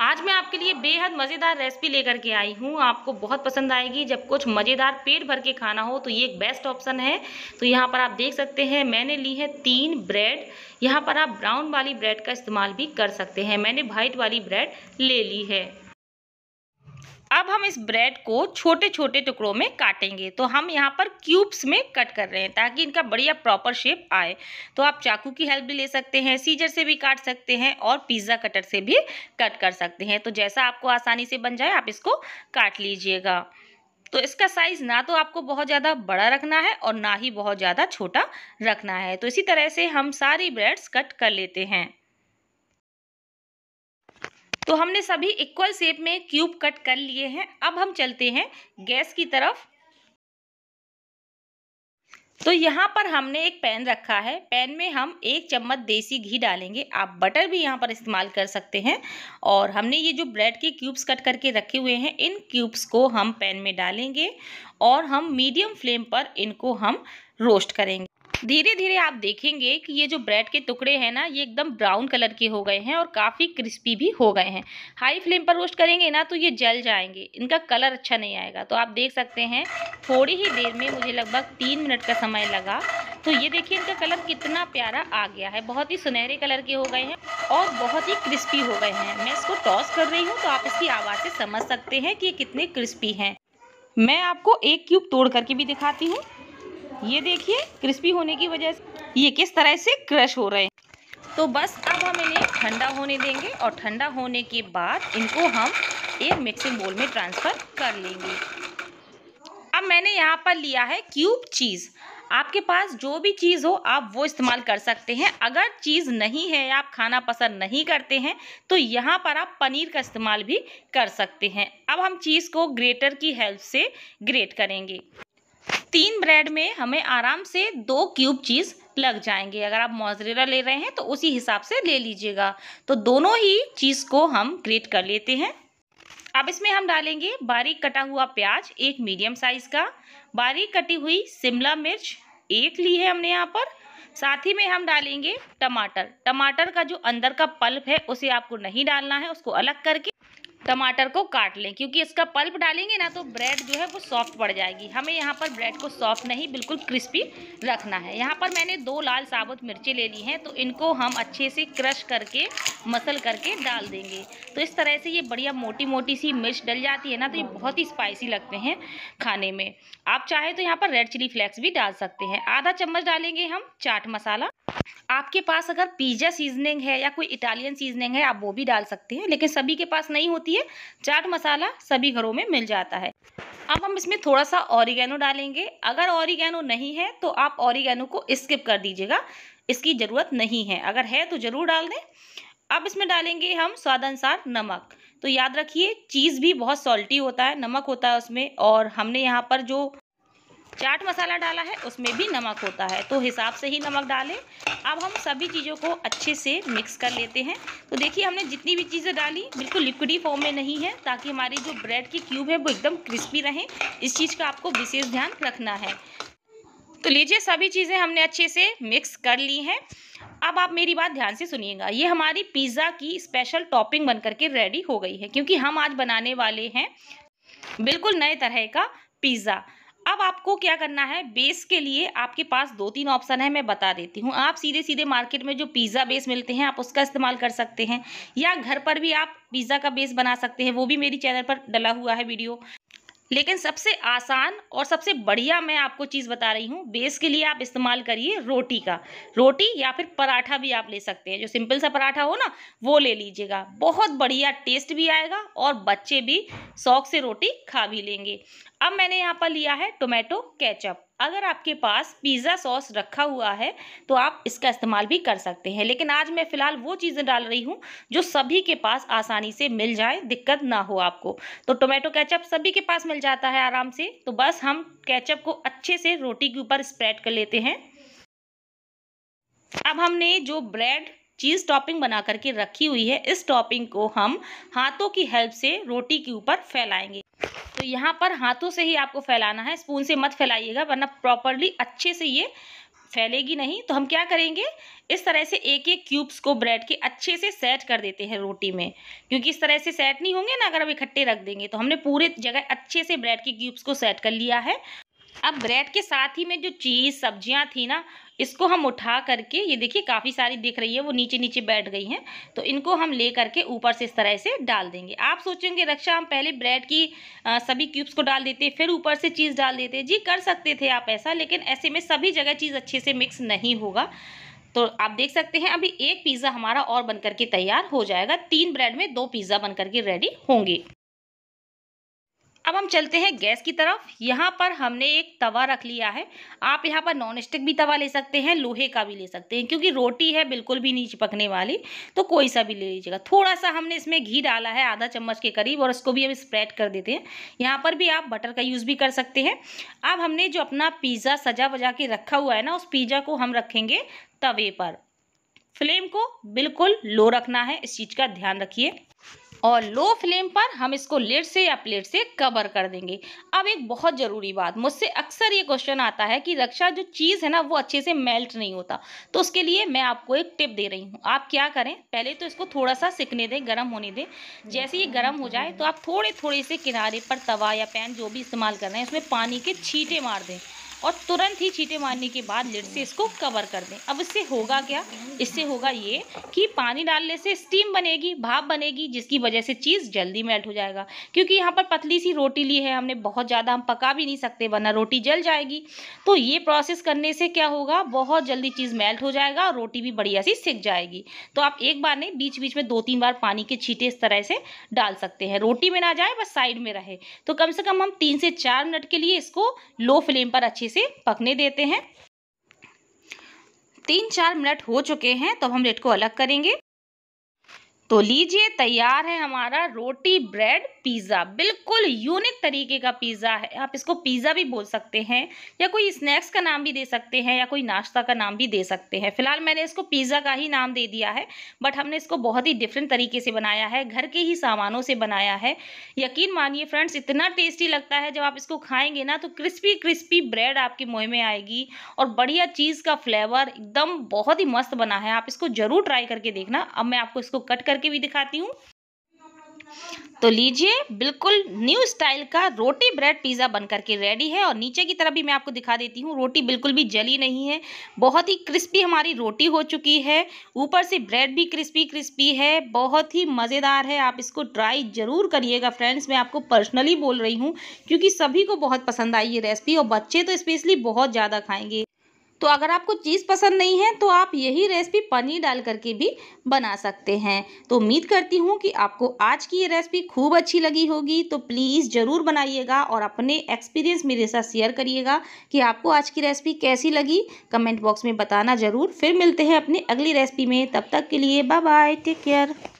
आज मैं आपके लिए बेहद मज़ेदार रेसिपी लेकर के आई हूँ आपको बहुत पसंद आएगी जब कुछ मज़ेदार पेट भर के खाना हो तो ये एक बेस्ट ऑप्शन है तो यहाँ पर आप देख सकते हैं मैंने ली है तीन ब्रेड यहाँ पर आप ब्राउन वाली ब्रेड का इस्तेमाल भी कर सकते हैं मैंने वाइट वाली ब्रेड ले ली है अब हम इस ब्रेड को छोटे छोटे टुकड़ों में काटेंगे तो हम यहाँ पर क्यूब्स में कट कर रहे हैं ताकि इनका बढ़िया प्रॉपर शेप आए तो आप चाकू की हेल्प भी ले सकते हैं सीजर से भी काट सकते हैं और पिज़्ज़ा कटर से भी कट कर सकते हैं तो जैसा आपको आसानी से बन जाए आप इसको काट लीजिएगा तो इसका साइज़ ना तो आपको बहुत ज़्यादा बड़ा रखना है और ना ही बहुत ज़्यादा छोटा रखना है तो इसी तरह से हम सारी ब्रेड्स कट कर लेते हैं तो हमने सभी इक्वल शेप में क्यूब कट कर लिए हैं अब हम चलते हैं गैस की तरफ तो यहाँ पर हमने एक पैन रखा है पैन में हम एक चम्मच देसी घी डालेंगे आप बटर भी यहाँ पर इस्तेमाल कर सकते हैं और हमने ये जो ब्रेड के क्यूब्स कट करके रखे हुए हैं इन क्यूब्स को हम पैन में डालेंगे और हम मीडियम फ्लेम पर इनको हम रोस्ट करेंगे धीरे धीरे आप देखेंगे कि ये जो ब्रेड के टुकड़े हैं ना ये एकदम ब्राउन कलर के हो गए हैं और काफ़ी क्रिस्पी भी हो गए हैं हाई फ्लेम पर रोस्ट करेंगे ना तो ये जल जाएंगे इनका कलर अच्छा नहीं आएगा तो आप देख सकते हैं थोड़ी ही देर में मुझे लगभग तीन मिनट का समय लगा तो ये देखिए इनका कलर कितना प्यारा आ गया है बहुत ही सुनहरे कलर के हो गए हैं और बहुत ही क्रिस्पी हो गए हैं मैं इसको टॉस कर रही हूँ तो आप इसकी आवाज़ से समझ सकते हैं कि ये कितने क्रिस्पी हैं मैं आपको एक क्यूब तोड़ करके भी दिखाती हूँ ये देखिए क्रिस्पी होने की वजह से ये किस तरह से क्रश हो रहे हैं तो बस अब हम इन्हें ठंडा होने देंगे और ठंडा होने के बाद इनको हम एक मिक्सिंग बोल में ट्रांसफ़र कर लेंगे अब मैंने यहाँ पर लिया है क्यूब चीज़ आपके पास जो भी चीज़ हो आप वो इस्तेमाल कर सकते हैं अगर चीज़ नहीं है आप खाना पसंद नहीं करते हैं तो यहाँ पर आप पनीर का इस्तेमाल भी कर सकते हैं अब हम चीज़ को ग्रेटर की हेल्प से ग्रेट करेंगे तीन ब्रेड में हमें आराम से दो क्यूब चीज़ लग जाएंगे अगर आप मोजरेला ले रहे हैं तो उसी हिसाब से ले लीजिएगा तो दोनों ही चीज़ को हम ग्रेट कर लेते हैं अब इसमें हम डालेंगे बारीक कटा हुआ प्याज एक मीडियम साइज़ का बारीक कटी हुई शिमला मिर्च एक ली है हमने यहाँ पर साथ ही में हम डालेंगे टमाटर टमाटर का जो अंदर का पल्प है उसे आपको नहीं डालना है उसको अलग करके टमाटर को काट लें क्योंकि इसका पल्प डालेंगे ना तो ब्रेड जो है वो सॉफ्ट पड़ जाएगी हमें यहाँ पर ब्रेड को सॉफ्ट नहीं बिल्कुल क्रिस्पी रखना है यहाँ पर मैंने दो लाल साबुत मिर्ची ले ली हैं तो इनको हम अच्छे से क्रश करके मसल करके डाल देंगे तो इस तरह से ये बढ़िया मोटी मोटी सी मिर्च डल जाती है ना तो ये बहुत ही स्पाइसी लगते हैं खाने में आप चाहे तो यहाँ पर रेड चिली फ्लेक्स भी डाल सकते हैं आधा चम्मच डालेंगे हम चाट मसाला आपके पास अगर पिज़्ज़ा सीजनिंग है या कोई इटालियन सीजनिंग है आप वो भी डाल सकते हैं लेकिन सभी के पास नहीं होती होती है चाट मसाला सभी घरों में मिल जाता है अब हम इसमें थोड़ा सा ऑरिगेनो डालेंगे अगर ऑरिगेनो नहीं है तो आप ऑरिगेनो को स्किप कर दीजिएगा इसकी ज़रूरत नहीं है अगर है तो ज़रूर डाल दें अब इसमें डालेंगे हम अनुसार नमक तो याद रखिए चीज़ भी बहुत सॉल्टी होता है नमक होता है उसमें और हमने यहाँ पर जो चाट मसाला डाला है उसमें भी नमक होता है तो हिसाब से ही नमक डालें अब हम सभी चीज़ों को अच्छे से मिक्स कर लेते हैं तो देखिए हमने जितनी भी चीज़ें डाली बिल्कुल लिक्विडी फॉर्म में नहीं है ताकि हमारी जो ब्रेड की क्यूब है वो एकदम क्रिस्पी रहें इस चीज़ का आपको विशेष ध्यान रखना है तो लीजिए सभी चीज़ें हमने अच्छे से मिक्स कर ली हैं अब आप मेरी बात ध्यान से सुनिएगा ये हमारी पिज़्ज़ा की स्पेशल टॉपिंग बन करके रेडी हो गई है क्योंकि हम आज बनाने वाले हैं बिल्कुल नए तरह का पिज़्ज़ा अब आपको क्या करना है बेस के लिए आपके पास दो तीन ऑप्शन है मैं बता देती हूँ आप सीधे सीधे मार्केट में जो पिज़्ज़ा बेस मिलते हैं आप उसका इस्तेमाल कर सकते हैं या घर पर भी आप पिज़्ज़ा का बेस बना सकते हैं वो भी मेरी चैनल पर डला हुआ है वीडियो लेकिन सबसे आसान और सबसे बढ़िया मैं आपको चीज़ बता रही हूँ बेस के लिए आप इस्तेमाल करिए रोटी का रोटी या फिर पराठा भी आप ले सकते हैं जो सिंपल सा पराठा हो ना वो ले लीजिएगा बहुत बढ़िया टेस्ट भी आएगा और बच्चे भी शौक से रोटी खा भी लेंगे अब मैंने यहाँ पर लिया है टोमेटो केचप अगर आपके पास पिज़्ज़ा सॉस रखा हुआ है तो आप इसका इस्तेमाल भी कर सकते हैं लेकिन आज मैं फ़िलहाल वो चीज़ें डाल रही हूँ जो सभी के पास आसानी से मिल जाए दिक्कत ना हो आपको तो टोमेटो केचप सभी के पास मिल जाता है आराम से तो बस हम केचप को अच्छे से रोटी के ऊपर स्प्रेड कर लेते हैं अब हमने जो ब्रेड चीज़ टॉपिंग बना करके रखी हुई है इस टॉपिंग को हम हाथों की हेल्प से रोटी के ऊपर फैलाएंगे तो यहाँ पर हाथों से ही आपको फैलाना है स्पून से मत फैलाइएगा वरना प्रॉपरली अच्छे से ये फैलेगी नहीं तो हम क्या करेंगे इस तरह से एक एक क्यूब्स को ब्रेड के अच्छे से सेट कर देते हैं रोटी में क्योंकि इस तरह से सेट नहीं होंगे ना अगर हम इकट्ठे रख देंगे तो हमने पूरे जगह अच्छे से ब्रेड के क्यूब्स को सेट कर लिया है अब ब्रेड के साथ ही में जो चीज़ सब्जियां थी ना इसको हम उठा करके ये देखिए काफ़ी सारी दिख रही है वो नीचे नीचे बैठ गई हैं तो इनको हम ले करके ऊपर से इस तरह से डाल देंगे आप सोचेंगे रक्षा हम पहले ब्रेड की आ, सभी क्यूब्स को डाल देते फिर ऊपर से चीज़ डाल देते जी कर सकते थे आप ऐसा लेकिन ऐसे में सभी जगह चीज़ अच्छे से मिक्स नहीं होगा तो आप देख सकते हैं अभी एक पिज़्ज़ा हमारा और बन करके तैयार हो जाएगा तीन ब्रेड में दो पिज़्ज़ा बन करके रेडी होंगे अब हम चलते हैं गैस की तरफ यहाँ पर हमने एक तवा रख लिया है आप यहाँ पर नॉन स्टिक भी तवा ले सकते हैं लोहे का भी ले सकते हैं क्योंकि रोटी है बिल्कुल भी नहीं चिपकने वाली तो कोई सा भी ले लीजिएगा थोड़ा सा हमने इसमें घी डाला है आधा चम्मच के करीब और इसको भी हम स्प्रेड कर देते हैं यहाँ पर भी आप बटर का यूज़ भी कर सकते हैं अब हमने जो अपना पिज़्ज़ा सजा बजा के रखा हुआ है ना उस पिज़्ज़ा को हम रखेंगे तवे पर फ्लेम को बिल्कुल लो रखना है इस चीज़ का ध्यान रखिए और लो फ्लेम पर हम इसको लेट से या प्लेट से कवर कर देंगे अब एक बहुत ज़रूरी बात मुझसे अक्सर ये क्वेश्चन आता है कि रक्षा जो चीज़ है ना वो अच्छे से मेल्ट नहीं होता तो उसके लिए मैं आपको एक टिप दे रही हूँ आप क्या करें पहले तो इसको थोड़ा सा सिकने दें गर्म होने दें जैसे ये गर्म हो जाए तो आप थोड़े थोड़े से किनारे पर तवा या पैन जो भी इस्तेमाल कर रहे हैं उसमें पानी के छीटे मार दें और तुरंत ही छींटे मारने के बाद लिड से इसको कवर कर दें अब इससे होगा क्या इससे होगा ये कि पानी डालने से स्टीम बनेगी भाप बनेगी जिसकी वजह से चीज़ जल्दी मेल्ट हो जाएगा क्योंकि यहाँ पर पतली सी रोटी ली है हमने बहुत ज़्यादा हम पका भी नहीं सकते वरना रोटी जल जाएगी तो ये प्रोसेस करने से क्या होगा बहुत जल्दी चीज़ मेल्ट हो जाएगा और रोटी भी बढ़िया सी सिक जाएगी तो आप एक बार नहीं बीच बीच में दो तीन बार पानी के छींटे इस तरह से डाल सकते हैं रोटी में ना जाए बस साइड में रहे तो कम से कम हम तीन से चार मिनट के लिए इसको लो फ्लेम पर अच्छे से पकने देते हैं तीन चार मिनट हो चुके हैं तो हम रेट को अलग करेंगे तो लीजिए तैयार है हमारा रोटी ब्रेड पिज़्ज़ा बिल्कुल यूनिक तरीके का पिज़्ज़ा है आप इसको पिज़्ज़ा भी बोल सकते हैं या कोई स्नैक्स का नाम भी दे सकते हैं या कोई नाश्ता का नाम भी दे सकते हैं फिलहाल मैंने इसको पिज़्ज़ा का ही नाम दे दिया है बट हमने इसको बहुत ही डिफरेंट तरीके से बनाया है घर के ही सामानों से बनाया है यकीन मानिए फ्रेंड्स इतना टेस्टी लगता है जब आप इसको खाएँगे ना तो क्रिस्पी क्रिस्पी ब्रेड आपके मुँह में आएगी और बढ़िया चीज़ का फ्लेवर एकदम बहुत ही मस्त बना है आप इसको ज़रूर ट्राई करके देखना अब मैं आपको इसको कट करके करके भी दिखाती हूँ तो लीजिए बिल्कुल न्यू स्टाइल का रोटी ब्रेड पिज़्ज़ा बन करके रेडी है और नीचे की तरफ भी मैं आपको दिखा देती हूँ रोटी बिल्कुल भी जली नहीं है बहुत ही क्रिस्पी हमारी रोटी हो चुकी है ऊपर से ब्रेड भी क्रिस्पी क्रिस्पी है बहुत ही मज़ेदार है आप इसको ट्राई ज़रूर करिएगा फ्रेंड्स मैं आपको पर्सनली बोल रही हूँ क्योंकि सभी को बहुत पसंद आई ये रेसिपी और बच्चे तो स्पेशली बहुत ज़्यादा खाएँगे तो अगर आपको चीज़ पसंद नहीं है तो आप यही रेसिपी पनीर डाल करके भी बना सकते हैं तो उम्मीद करती हूँ कि आपको आज की ये रेसिपी खूब अच्छी लगी होगी तो प्लीज़ ज़रूर बनाइएगा और अपने एक्सपीरियंस मेरे साथ शेयर करिएगा कि आपको आज की रेसिपी कैसी लगी कमेंट बॉक्स में बताना ज़रूर फिर मिलते हैं अपनी अगली रेसिपी में तब तक के लिए बाय बाय टेक केयर